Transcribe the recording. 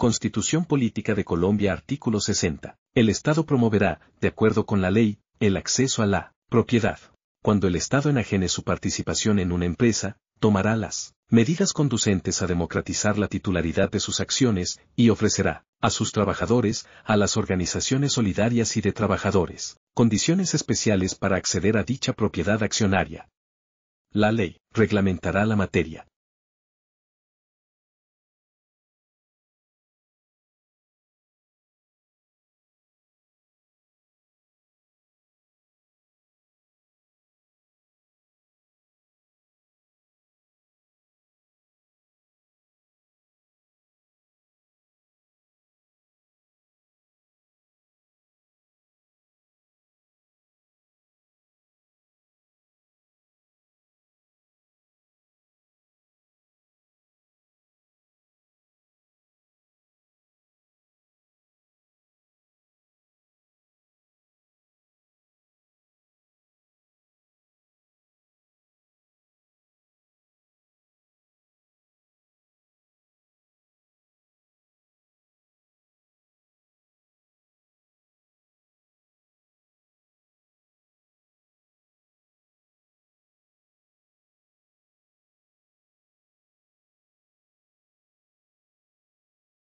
Constitución Política de Colombia artículo 60. El Estado promoverá, de acuerdo con la ley, el acceso a la propiedad. Cuando el Estado enajene su participación en una empresa, tomará las medidas conducentes a democratizar la titularidad de sus acciones y ofrecerá a sus trabajadores, a las organizaciones solidarias y de trabajadores, condiciones especiales para acceder a dicha propiedad accionaria. La ley reglamentará la materia